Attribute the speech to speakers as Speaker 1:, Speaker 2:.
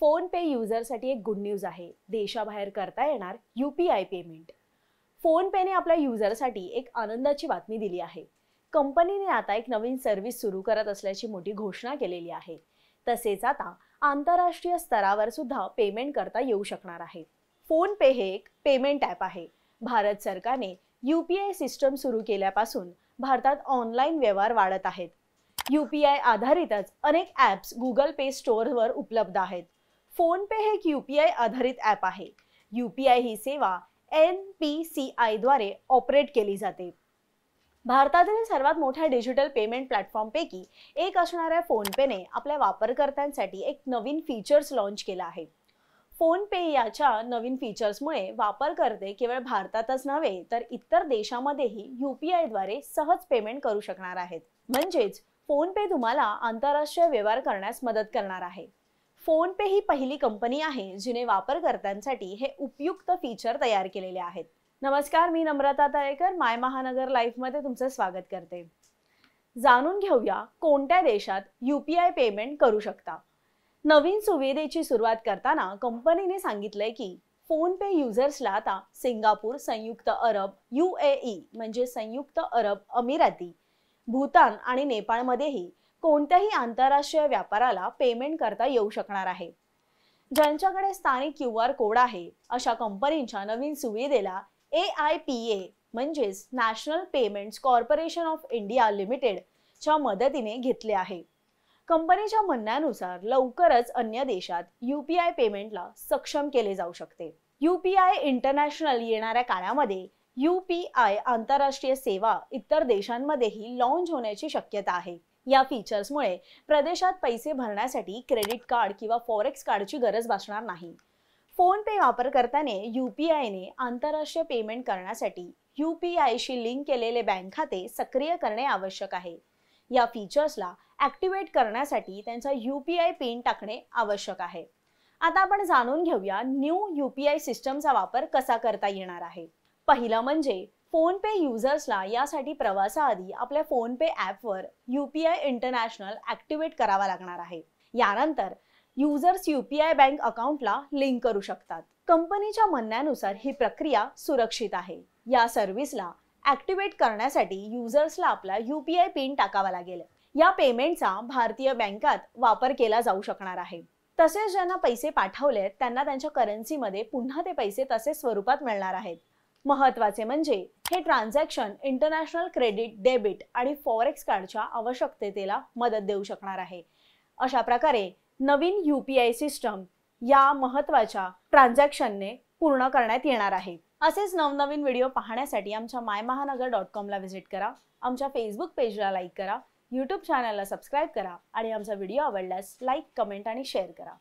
Speaker 1: phone पे युजरसाठी एक good news आहे देशाबाहेर करता येणार U P I payment phone पेने आपल्या युजरसाठी एक आनंदाची बातमी दिली आहे कंपनीने आता एक नवीन सर्व्हिस सुरू करत असल्याची मोठी घोषणा केलेली आहे तसेच आता आंतरराष्ट्रीय स्तरावर सुद्धा पेमेंट करता येऊ शकणार आहे फोन पे हे एक पेमेंट ॲप आहे भारत सरकारने यू पी आय सिस्टम सुरू केल्यापासून भारतात ऑनलाईन व्यवहार वाढत आहेत यू पी आय आधारितच अनेक ॲप्स गुगल पे स्टोअरवर उपलब्ध आहेत फोनपे हे एक यूपीआय आधारित ॲप आहे यूपीआय ही सेवा एन पी सी आयद्वारे ऑपरेट केली जाते भारतातील सर्वात मोठ्या डिजिटल पेमेंट प्लॅटफॉर्मपैकी एक असणाऱ्या फोनपेने आपल्या वापरकर्त्यांसाठी एक नवीन फीचर्स लॉन्च केला आहे फोनपे याच्या नवीन फीचर्समुळे वापरकर्ते केवळ भारतातच नव्हे तर इतर देशामध्येही यू पी आयद्वारे सहज पेमेंट करू शकणार आहेत म्हणजेच फोनपे तुम्हाला आंतरराष्ट्रीय व्यवहार करण्यास मदत करणार आहे फोन पे ही पहिली कंपनी आहे जिने वापरकर्त्यांसाठी हे उपयुक्त फीचर तयार केलेले आहेत नमस्कार मी नम्रता तळेकर माय महानगर मध्ये तुमचं स्वागत करते जाणून घेऊया कोणत्या देशात युपीआय पेमेंट करू शकता नवीन सुविधेची सुरुवात करताना कंपनीने सांगितलंय की फोन पे युजर्सला आता सिंगापूर संयुक्त अरब यू ए e, म्हणजे संयुक्त अरब अमिराती भूतान आणि नेपाळमध्येही कोणत्याही आंतरराष्ट्रीय व्यापाराला पेमेंट करता येऊ शकणार आहे ज्यांच्याकडे स्थानिक क्यू आर कोड आहे अशा कंपनीच्या नवीन सुविधेला ए आय पी ए म्हणजेच national payments corporation of India limited च्या मदतीने घेतले आहे कंपनीच्या म्हणण्यानुसार लवकरच अन्य देशात पी आय पेमेंटला सक्षम केले जाऊ शकते पी आय इंटरनॅशनल येणाऱ्या काळामध्ये पी आय आंतरराष्ट्रीय सेवा इतर देशांमध्येही लॉन्च होण्याची शक्यता आहे या फीचर्समुळे प्रदेशात पैसे भरण्यासाठी क्रेडिट कार्ड किंवा फॉरेक्स कार्डची गरज भासणार नाही फोन पे वापर यू पी आयने आंतरराष्ट्रीय पेमेंट करण्यासाठी यू पी लिंक केलेले बँक खाते सक्रिय करणे आवश्यक आहे या फीचर्सला ॲक्टिवेट करण्यासाठी त्यांचा यू पी आय पिन टाकणे आवश्यक आहे आता आपण जाणून घेऊया न्यू यू पी आय सिस्टमचा वापर कसा करता येणार आहे पहिलं म्हणजे फोन फोनपे युजर्सला यासाठी प्रवासाआधी आपल्या फोनपे ॲपवर U P I international activate करावा लागणार आहे यानंतर users U P I bank अकाउंटला लिंक करू शकतात कंपनीच्या म्हणण्यानुसार ही प्रक्रिया सुरक्षित आहे या सर्व्हिसला ॲक्टिवेट करण्यासाठी युजर्सला आपला यू पिन टाकावा लागेल या पेमेंटचा भारतीय बँकात वापर केला जाऊ शकणार आहे तसेच ज्यांना पैसे पाठवलेत त्यांना त्यांच्या करन्सीमध्ये पुन्हा ते पैसे तसेच स्वरूपात मिळणार आहेत महत्वाचे म्हणजे हे ट्रान्झॅक्शन इंटरनॅशनल क्रेडिट डेबिट आणि फॉरेक्स कार्डच्या आवश्यकतेला मदत देऊ शकणार आहे अशा प्रकारे नवीन यू सिस्टम या महत्वाच्या ट्रान्झॅक्शनने पूर्ण करण्यात येणार आहे असेच नवनवीन व्हिडिओ पाहण्यासाठी आमच्या माय महानगर डॉट कॉमला व्हिजिट करा आमच्या फेसबुक पेजला लाईक करा यूट्यूब चॅनलला सबस्क्राईब करा आणि आमचा व्हिडिओ आवडल्यास लाईक कमेंट आणि शेअर करा